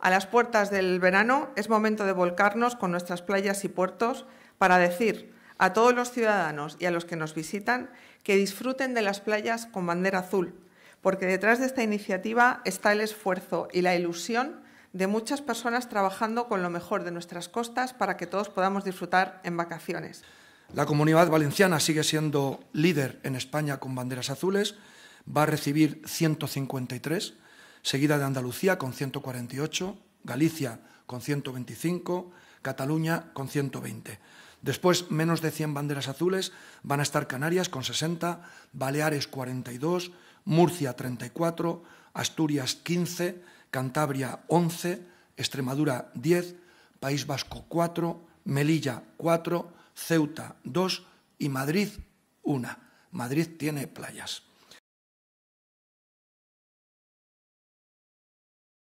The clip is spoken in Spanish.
A las puertas del verano es momento de volcarnos con nuestras playas y puertos para decir a todos los ciudadanos y a los que nos visitan que disfruten de las playas con bandera azul, porque detrás de esta iniciativa está el esfuerzo y la ilusión de muchas personas trabajando con lo mejor de nuestras costas para que todos podamos disfrutar en vacaciones. La comunidad valenciana sigue siendo líder en España con banderas azules, va a recibir 153 seguida de Andalucía con 148, Galicia con 125, Cataluña con 120. Después, menos de 100 banderas azules van a estar Canarias con 60, Baleares 42, Murcia 34, Asturias 15, Cantabria 11, Extremadura 10, País Vasco 4, Melilla 4, Ceuta 2 y Madrid 1. Madrid tiene playas.